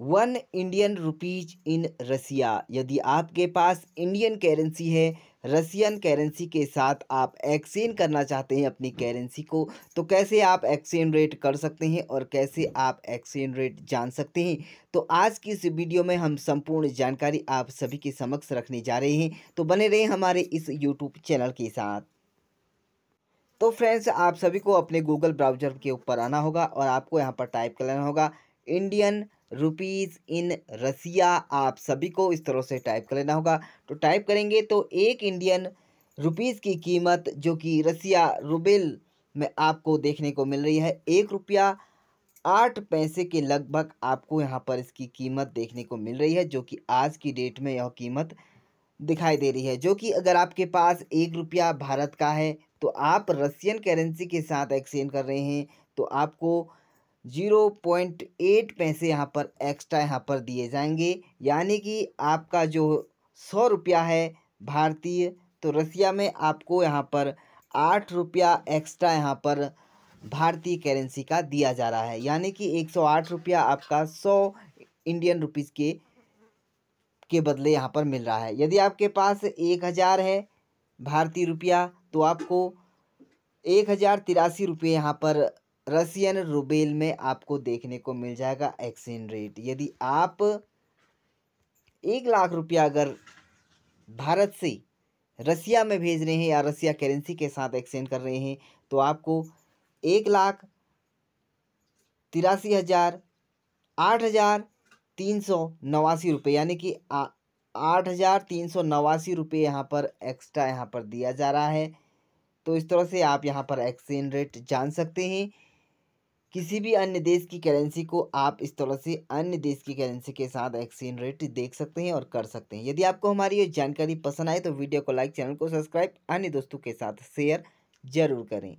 one Indian rupees in Russia यदि आपके पास इंडियन करेंसी है रसियन करेंसी के साथ आप एक्सचेंज करना चाहते हैं अपनी करेंसी को तो कैसे आप एक्सचेंज रेट कर सकते हैं और कैसे आप एक्सचेंज रेट जान सकते हैं तो आज की इस वीडियो में हम संपूर्ण जानकारी आप सभी के समक्ष रखने जा रहे हैं तो बने रहें हमारे इस यूट्यूब चैनल के साथ तो फ्रेंड्स आप सभी को अपने गूगल ब्राउजर के ऊपर आना होगा और आपको यहाँ पर टाइप करना होगा इंडियन रुपीज़ इन रसिया आप सभी को इस तरह से टाइप कर लेना होगा तो टाइप करेंगे तो एक इंडियन रुपीज़ की कीमत जो कि रसिया रुबेल में आपको देखने को मिल रही है एक रुपया आठ पैसे के लगभग आपको यहाँ पर इसकी कीमत देखने को मिल रही है जो कि आज की डेट में यह कीमत दिखाई दे रही है जो कि अगर आपके पास एक रुपया भारत का है तो आप रसियन करेंसी के साथ एक्सचेंज कर रहे हैं तो आपको जीरो पॉइंट एट पैसे यहाँ पर एक्स्ट्रा यहाँ पर दिए जाएंगे यानी कि आपका जो सौ रुपया है भारतीय तो रसिया में आपको यहाँ पर आठ रुपया एक्स्ट्रा यहाँ पर भारतीय करेंसी का दिया जा रहा है यानी कि एक सौ आठ रुपया आपका सौ इंडियन रुपीज़ के के बदले यहाँ पर मिल रहा है यदि आपके पास एक हज़ार है भारतीय रुपया तो आपको एक हज़ार तिरासी रुपये यहाँ पर रसियन रूबेल में आपको देखने को मिल जाएगा एक्सचेंज रेट यदि आप एक लाख रुपया अगर भारत से रसिया में भेज रहे हैं या रसिया करेंसी के साथ एक्सचेंज कर रहे हैं तो आपको एक लाख तिरासी हज़ार आठ हज़ार तीन सौ नवासी रुपये यानी कि आठ हज़ार तीन सौ नवासी रुपये यहाँ पर एक्स्ट्रा यहाँ पर दिया जा रहा है तो इस तरह से आप यहाँ पर एक्सचेंज रेट जान सकते हैं किसी भी अन्य देश की करेंसी को आप इस तरह से अन्य देश की करेंसी के साथ एक्सचेंज रेट देख सकते हैं और कर सकते हैं यदि आपको हमारी ये जानकारी पसंद आए तो वीडियो को लाइक चैनल को सब्सक्राइब अन्य दोस्तों के साथ शेयर जरूर करें